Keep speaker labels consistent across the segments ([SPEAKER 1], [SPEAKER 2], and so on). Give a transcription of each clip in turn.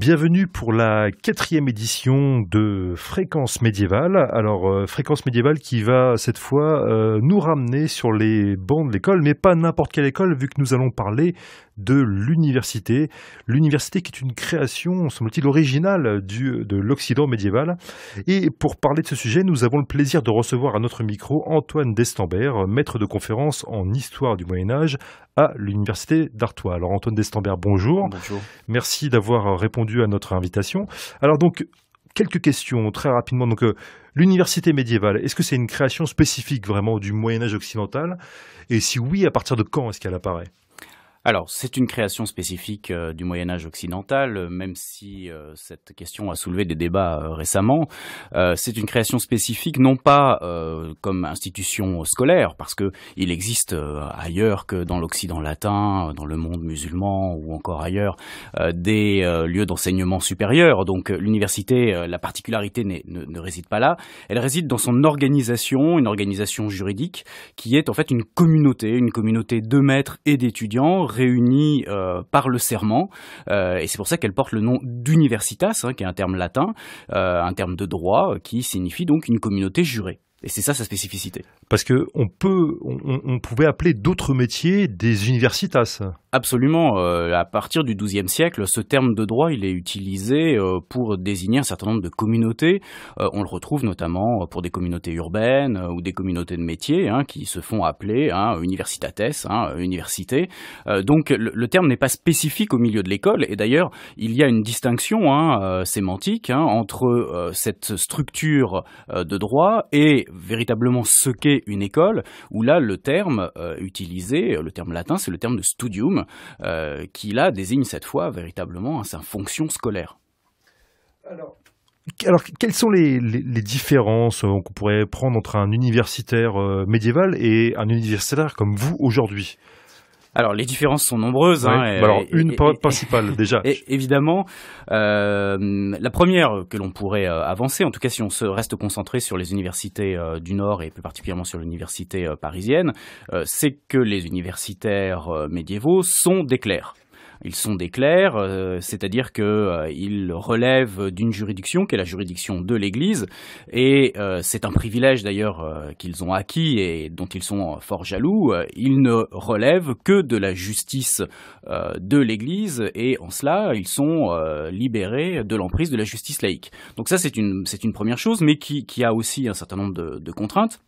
[SPEAKER 1] Bienvenue pour la quatrième édition de Fréquence médiévale. Alors, euh, Fréquence médiévale qui va cette fois euh, nous ramener sur les bancs de l'école, mais pas n'importe quelle école, vu que nous allons parler de l'université. L'université qui est une création, semble-t-il, originale de l'Occident médiéval. Et pour parler de ce sujet, nous avons le plaisir de recevoir à notre micro Antoine Destambert, maître de conférence en histoire du Moyen Âge à l'université d'Artois. Alors Antoine Destambert, bonjour. Bonjour. Merci d'avoir répondu à notre invitation. Alors donc, quelques questions très rapidement. Donc, euh, l'université médiévale, est-ce que c'est une création spécifique vraiment du Moyen Âge occidental
[SPEAKER 2] Et si oui, à partir de quand est-ce qu'elle apparaît alors, c'est une création spécifique euh, du Moyen Âge occidental, euh, même si euh, cette question a soulevé des débats récemment. c'est une création spécifique, non pas comme institution scolaire, parce que il existe ailleurs que dans l'Occident latin, dans le monde musulman ou encore ailleurs, des lieux d'enseignement supérieur. Donc, l'université, la particularité ne, ne réside pas là. Elle réside dans son organisation, une organisation juridique qui est en fait une communauté, une communauté de maîtres et d'étudiants réunies euh, par le serment, euh, et c'est pour ça qu'elle porte le nom d'universitas, hein, qui est un terme latin, euh, un terme de droit, qui signifie donc une communauté jurée. Et c'est ça sa spécificité. Parce
[SPEAKER 1] que on peut, on, pouvait appeler d'autres métiers des universitas.
[SPEAKER 2] Absolument. Euh, à partir du XIIe siècle, ce terme de droit, il est utilisé euh, pour désigner un certain nombre de communautés. Euh, on le retrouve notamment pour des communautés urbaines ou des communautés de métiers hein, qui se font appeler hein, universitates, hein, université. donc le, le terme n'est pas spécifique au milieu de l'école. Et d'ailleurs, il y a une distinction hein, sémantique entre cette structure de droit et véritablement ce qu'est une école, où là, le terme euh, utilisé, euh, le terme latin, c'est le terme de studium, euh, qui là désigne cette fois véritablement sa fonction scolaire.
[SPEAKER 1] Alors, quelles sont les, différences qu'on pourrait prendre entre un universitaire médiéval et un universitaire comme vous aujourd'hui
[SPEAKER 2] alors les différences sont nombreuses. alors une principale déjà. évidemment, la première que l'on pourrait euh, avancer, en tout cas si on se reste concentré sur les universités euh, du Nord et plus particulièrement sur l'université euh, parisienne, c'est que les universitaires médiévaux sont des clercs. Ils sont des clercs, euh, c'est-à-dire qu'ils euh, relèvent d'une juridiction qui est la juridiction de l'Église, et euh, c'est un privilège d'ailleurs qu'ils ont acquis et dont ils sont fort jaloux. Ils ne relèvent que de la justice de l'Église, et en cela, ils sont libérés de l'emprise de la justice laïque. Donc ça, c'est une, première chose, mais qui, a aussi un certain nombre de contraintes.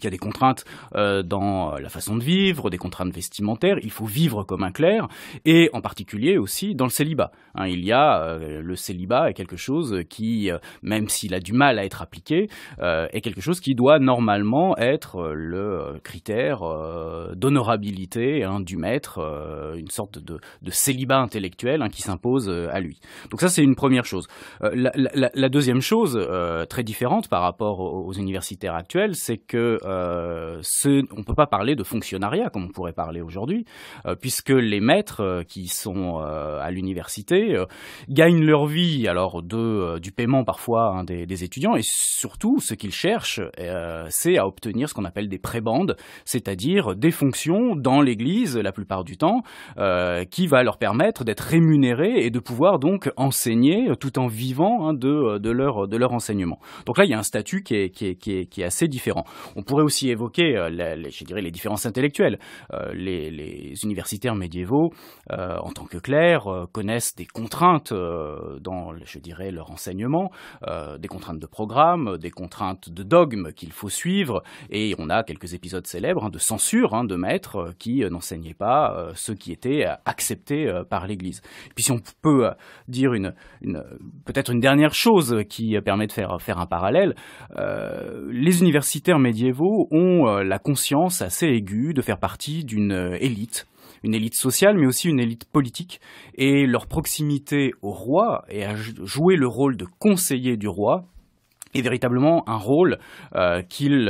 [SPEAKER 2] Il y a des contraintes euh, dans la façon de vivre, des contraintes vestimentaires, il faut vivre comme un clerc, et en particulier aussi dans le célibat. Hein. il y a euh, le célibat est quelque chose qui, euh, même s'il a du mal à être appliqué, est quelque chose qui doit normalement être le critère d'honorabilité hein, du maître, une sorte de, célibat intellectuel hein, qui s'impose à lui. Donc ça c'est une première chose. la, deuxième chose, très différente par rapport aux universitaires actuels, c'est que euh, ce, on ne peut pas parler de fonctionnariat comme on pourrait parler aujourd'hui, euh, puisque les maîtres euh, qui sont à l'université gagnent leur vie alors de, du paiement parfois hein, des, étudiants, et surtout ce qu'ils cherchent, c'est à obtenir ce qu'on appelle des prébandes, c'est-à-dire des fonctions dans l'Église la plupart du temps, qui va leur permettre d'être rémunérés et de pouvoir donc enseigner tout en vivant hein, de, de, leur, enseignement. Donc là, il y a un statut qui est, qui est, qui est assez différent. On pourrait aussi évoquer, euh, les, je dirais, les différences intellectuelles. Euh, les, universitaires médiévaux, euh, en tant que clercs, connaissent des contraintes dans, je dirais, leur enseignement, des contraintes de programme, des contraintes de dogme qu'il faut suivre, et on a quelques épisodes célèbres hein, de censure hein, de maîtres qui n'enseignaient pas ce qui était accepté par l'Église. Puis si on peut dire une, peut-être une dernière chose qui permet de faire, faire un parallèle, les universitaires médiévaux ont euh, la conscience assez aiguë de faire partie d'une euh, élite une élite sociale, mais aussi une élite politique, et leur proximité au roi et à jouer le rôle de conseiller du roi est véritablement un rôle euh, qu'ils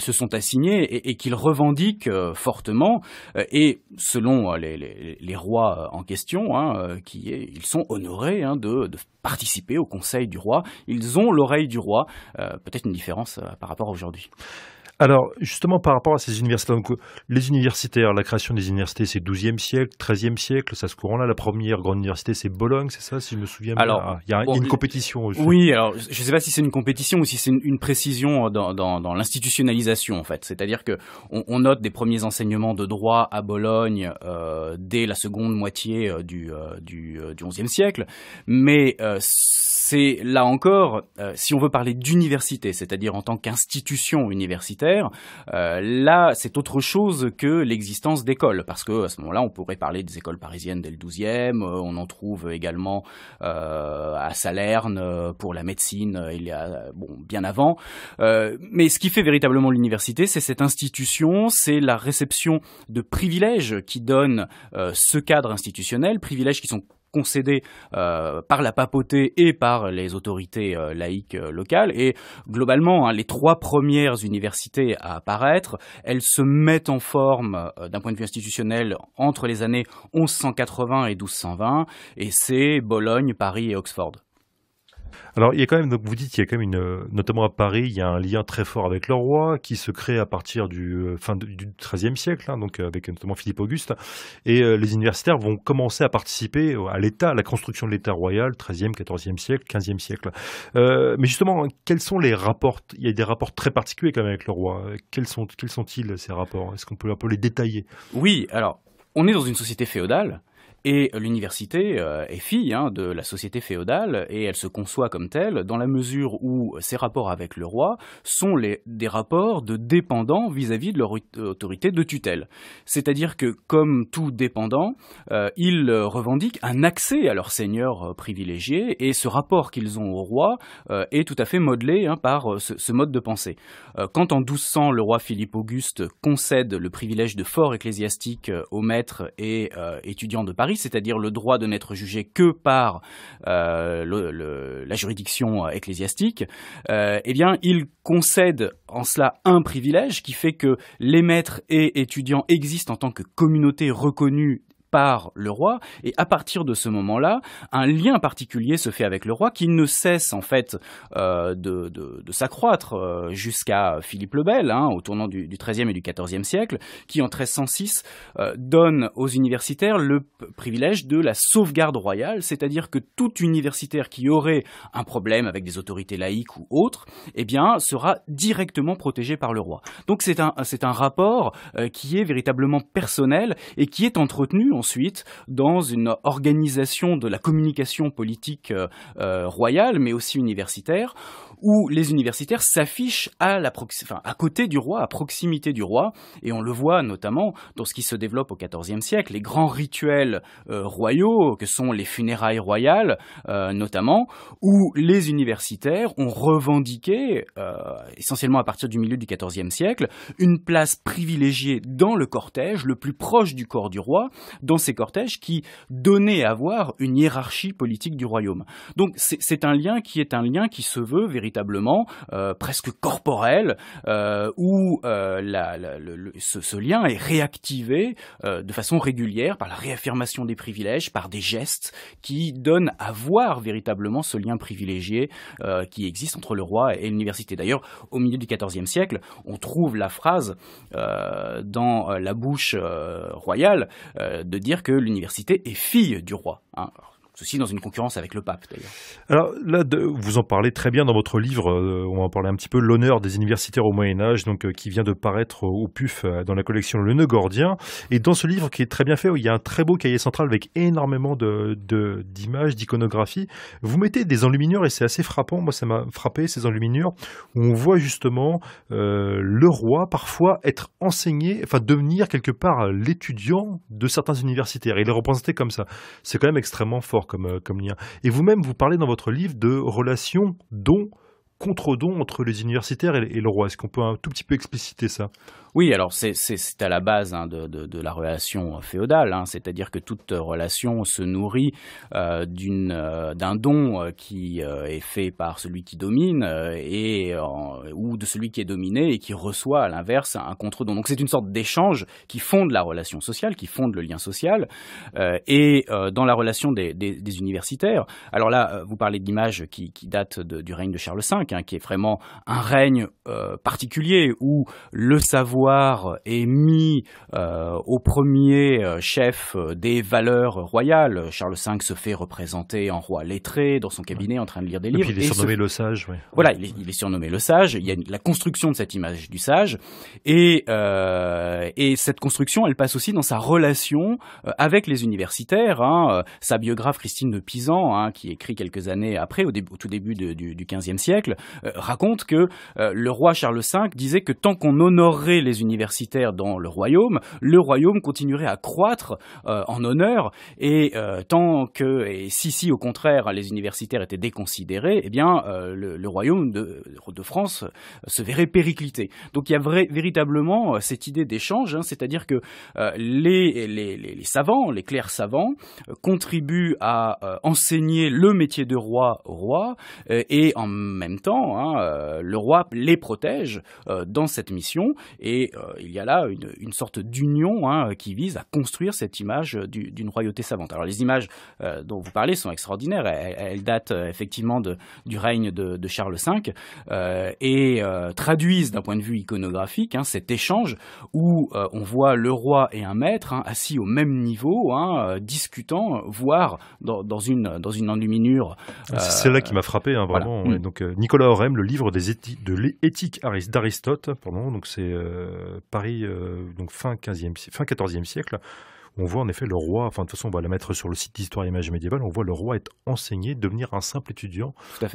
[SPEAKER 2] se sont assignés et, qu'ils revendiquent fortement. et selon les, rois en question, hein, qui ils sont honorés hein, de, de, participer au conseil du roi. Ils ont l'oreille du roi. Peut-être une différence par rapport à aujourd'hui.
[SPEAKER 1] Alors, justement, par rapport à ces universités, les universitaires, la création des universités, c'est 12e siècle, 13e siècle, ça se courant là. La première grande université, c'est Bologne, c'est ça, si je me souviens alors, ah, Il y a une compétition aussi. Oui,
[SPEAKER 2] alors, je ne sais pas si c'est une compétition ou si c'est une, précision euh, dans, l'institutionnalisation, en fait. C'est-à-dire que on, note des premiers enseignements de droit à Bologne euh, dès la seconde moitié euh, du, du 11e siècle, mais c'est là encore, si on veut parler d'université, c'est-à-dire en tant qu'institution universitaire, euh, là, c'est autre chose que l'existence d'écoles, parce que à ce moment-là, on pourrait parler des écoles parisiennes dès le 12e, euh, on en trouve également euh, à Salerne pour la médecine, il y a bien avant. mais ce qui fait véritablement l'université, c'est cette institution, c'est la réception de privilèges qui donne ce cadre institutionnel, privilèges qui sont concédée euh, par la papauté et par les autorités euh, laïques euh, locales. Et globalement, hein, les trois premières universités à apparaître, elles se mettent en forme d'un point de vue institutionnel entre les années 1180 et 1220, et c'est Bologne, Paris et Oxford.
[SPEAKER 1] Alors, il y a quand même, vous dites, qu'il y a quand même une, notamment à Paris, il y a un lien très fort avec le roi qui se crée à partir du euh, fin du XIIIe siècle, hein, donc avec notamment Philippe Auguste, et euh, les universitaires vont commencer à participer à l'État, à la construction de l'État royal, XIIIe, XIVe siècle, XVe siècle. Euh, mais justement, quels sont les rapports Il y a des rapports très particuliers quand même avec le roi. Quels sont, quels sont-ils ces rapports Est-ce qu'on peut un peu les
[SPEAKER 2] détailler Oui, alors on est dans une société féodale et l'université euh, est fille hein, de la société féodale et elle se conçoit comme telle dans la mesure où ses rapports avec le roi sont les, des rapports de dépendants vis-à-vis de leur euh, autorité de tutelle. C'est-à-dire que comme tout dépendant, euh, ils revendiquent un accès à leur seigneur privilégié et ce rapport qu'ils ont au roi est tout à fait modelé hein, par ce, mode de pensée. quand en 1200 le roi Philippe Auguste concède le privilège de fort ecclésiastique aux maîtres et étudiants de Paris, c'est-à-dire le droit de n'être jugé que par euh, la juridiction euh, ecclésiastique, euh, eh bien, il concède en cela un privilège qui fait que les maîtres et étudiants existent en tant que communauté reconnue par le roi, et à partir de ce moment-là, un lien particulier se fait avec le roi qui ne cesse en fait euh, de, de, s'accroître euh, jusqu'à Philippe le Bel, hein, au tournant du, XIIIe et du XIVe siècle, qui en 1306 euh, donne aux universitaires le privilège de la sauvegarde royale, c'est-à-dire que tout universitaire qui aurait un problème avec des autorités laïques ou autres, eh bien, sera directement protégé par le roi. Donc c'est un, c'est un rapport qui est véritablement personnel et qui est entretenu ensuite dans une organisation de la communication politique euh, euh, royale, mais aussi universitaire, où les universitaires s'affichent à, la enfin, à côté du roi, à proximité du roi, et on le voit notamment dans ce qui se développe au XIVe siècle, les grands rituels euh, royaux, que sont les funérailles royales notamment, où les universitaires ont revendiqué, essentiellement à partir du milieu du XIVe siècle, une place privilégiée dans le cortège, le plus proche du corps du roi, dans ces cortèges qui donnaient à voir une hiérarchie politique du royaume. Donc c'est un lien qui est un lien qui se veut véritablement euh, presque corporel, euh, où euh, ce, lien est réactivé de façon régulière par la réaffirmation des privilèges, par des gestes qui donnent à voir véritablement ce lien privilégié qui existe entre le roi et l'université. D'ailleurs, au milieu du XIVe siècle, on trouve la phrase dans la bouche royale de de dire que l'université est fille du roi. Hein. Ceci dans une concurrence avec le pape, d'ailleurs.
[SPEAKER 1] Alors là, vous en parlez très bien dans votre livre. Euh, on va en parler un petit peu. L'honneur des universitaires au Moyen Âge, donc euh, qui vient de paraître euh, au PUF dans la collection Le Nœud Gordien. Et dans ce livre qui est très bien fait, où il y a un très beau cahier central avec énormément de, d'images, d'iconographie. Vous mettez des enluminures et c'est assez frappant. Moi, ça m'a frappé ces enluminures où on voit justement le roi parfois être enseigné, enfin devenir quelque part l'étudiant de certains universitaires. Il est représenté comme ça. C'est quand même extrêmement fort comme, lien. Euh, Et vous-même, vous parlez dans votre livre de relations dont contre-don entre les universitaires et, le roi. Est-ce qu'on peut un tout petit peu expliciter ça
[SPEAKER 2] Oui, alors c'est à la base hein, de, la relation euh, féodale, hein. c'est-à-dire que toute euh, relation se nourrit euh, d'un don qui est fait par celui qui domine et, ou de celui qui est dominé et qui reçoit à l'inverse un contre-don. Donc c'est une sorte d'échange qui fonde la relation sociale, qui fonde le lien social. et dans la relation des, universitaires, alors là, vous parlez de l'image qui, qui, date du règne de Charles V, Hein, qui est vraiment un règne euh, particulier où le savoir est mis euh, au premier euh, chef des valeurs royales. Charles V se fait représenter en roi lettré dans son cabinet en train de lire des livres. Et puis il est surnommé le sage. Voilà, il est, surnommé le sage. Il y a la construction de cette image du sage et cette construction, elle passe aussi dans sa relation avec les universitaires. Hein, sa biographe Christine de Pizan, hein, qui écrit quelques années après, au, tout début du, du, XVe siècle, euh, raconte que euh, le roi Charles V disait que tant qu'on honorerait les universitaires dans le royaume, le royaume continuerait à croître euh, en honneur et tant que et si si au contraire les universitaires étaient déconsidérés, eh bien le, royaume de, France se verrait périclité. Donc il y a véritablement cette idée d'échange, hein, c'est-à-dire que les, savants, les clercs savants, contribuent à enseigner le métier de roi au roi et en même temps Hein, euh, le roi les protège euh, dans cette mission et euh, il y a là une, sorte d'union hein, qui vise à construire cette image d'une royauté savante. Alors les images dont vous parlez sont extraordinaires, elles, datent effectivement de, du règne de, Charles V et traduisent d'un point de vue iconographique hein, cet échange où on voit le roi et un maître assis au même niveau, discutant, voire dans, une, dans une enluminure. Ah, c'est là qui m'a frappé, vraiment. Mm. Donc,
[SPEAKER 1] Nicolas le livre des de l'éthique d'Aristote, pardon, donc c'est euh, Paris, euh, donc fin 15e, fin 14e siècle. On voit en effet le roi, enfin de toute façon on va la mettre sur le site d'histoire et images médiévales, on voit le roi
[SPEAKER 2] être enseigné, devenir un simple étudiant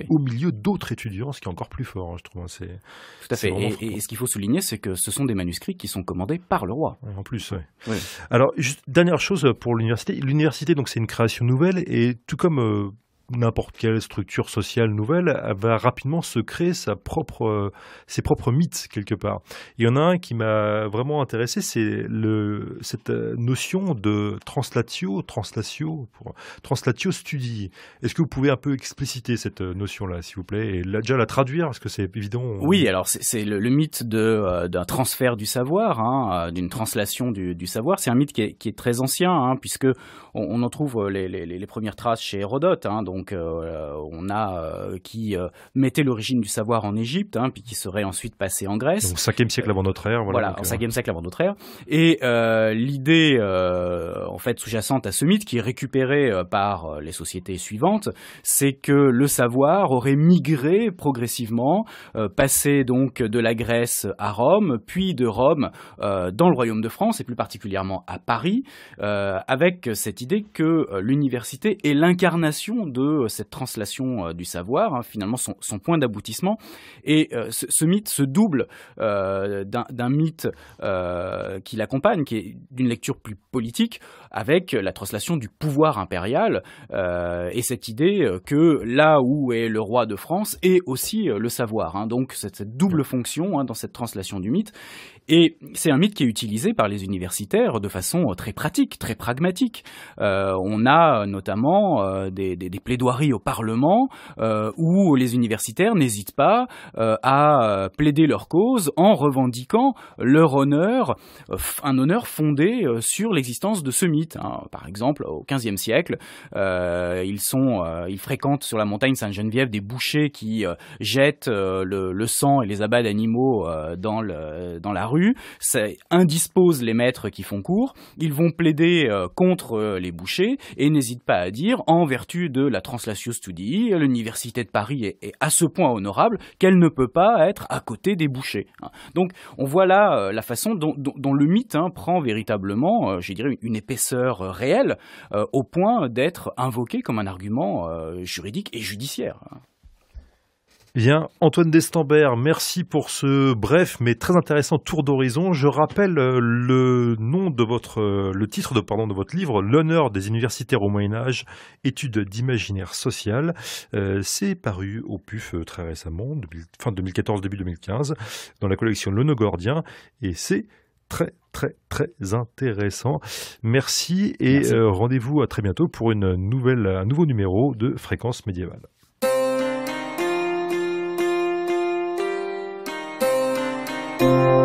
[SPEAKER 2] au milieu d'autres étudiants, ce qui est encore plus fort, hein, je trouve. Hein, c'est, Tout à fait. Et, ce qu'il faut souligner, c'est que ce sont des manuscrits qui sont commandés par le roi. En plus,
[SPEAKER 1] oui. Alors, juste, dernière chose pour l'université. L'université, donc c'est une création nouvelle, et tout comme... Euh, n'importe quelle structure sociale nouvelle va rapidement se créer sa propre, euh, ses propres mythes quelque part. Il y en a un qui m'a vraiment intéressé, c'est cette euh, notion de translatio, translatio, pour, translatio studi. Est-ce que vous pouvez un peu expliciter cette euh, notion-là, s'il vous plaît, et déjà la traduire, parce que c'est évident.
[SPEAKER 2] Oui, alors c'est le, le, mythe d'un transfert du savoir, hein, d'une translation du, savoir. C'est un mythe qui est, très ancien, hein, puisque on, en trouve les, les, premières traces chez Hérodote, hein, donc donc euh, on a euh, qui euh, mettait l'origine du savoir en Égypte, hein, puis qui serait ensuite passé en Grèce. Donc 5e siècle avant notre ère. Voilà, voilà 5e siècle avant notre ère. Et l'idée en fait sous-jacente à ce mythe, qui est récupérée par les sociétés suivantes, c'est que le savoir aurait migré progressivement, passé donc de la Grèce à Rome, puis de Rome dans le royaume de France et plus particulièrement à Paris, avec cette idée que l'université est l'incarnation de euh, cette translation euh, du savoir, hein, finalement son, point d'aboutissement. Et euh, ce, mythe se double d'un mythe qui l'accompagne, qui est d'une lecture plus politique, avec la translation du pouvoir impérial et cette idée que là où est le roi de France est aussi le savoir. Hein. donc cette, double fonction hein, dans cette translation du mythe. Et c'est un mythe qui est utilisé par les universitaires de façon euh, très pratique, très pragmatique. Euh, on a euh, notamment des, plaidoiries au Parlement où les universitaires n'hésitent pas à plaider leur cause en revendiquant leur honneur, un honneur fondé sur l'existence de ce mythe. Hein. Par exemple, au XVe siècle, ils, sont, ils fréquentent sur la montagne Sainte-Geneviève des bouchers qui jettent le, sang et les abats d'animaux dans, le, dans la rue, ça indispose les maîtres qui font cours, ils vont plaider euh, contre euh, les bouchers et n'hésitent pas à dire, en vertu de la Translatio Studii, l'université de Paris est, à ce point honorable qu'elle ne peut pas être à côté des bouchers. Hein. Donc on voit là euh, la façon dont, le mythe hein, prend véritablement, je dirais, une épaisseur réelle au point d'être invoqué comme un argument juridique et judiciaire. Hein.
[SPEAKER 1] Bien, Antoine Destambert, merci pour ce bref mais très intéressant tour d'horizon. Je rappelle euh, le nom de votre, euh, le titre de, pardon, de votre livre, L'honneur des universitaires au Moyen-Âge, études d'imaginaire social. Euh, c'est paru au PUF très récemment, fin 2014, début 2015, dans la collection Le Nogordien. Et c'est très très très intéressant. Merci et rendez-vous à très bientôt pour une nouvelle, un nouveau numéro de Fréquence médiévale. Thank you.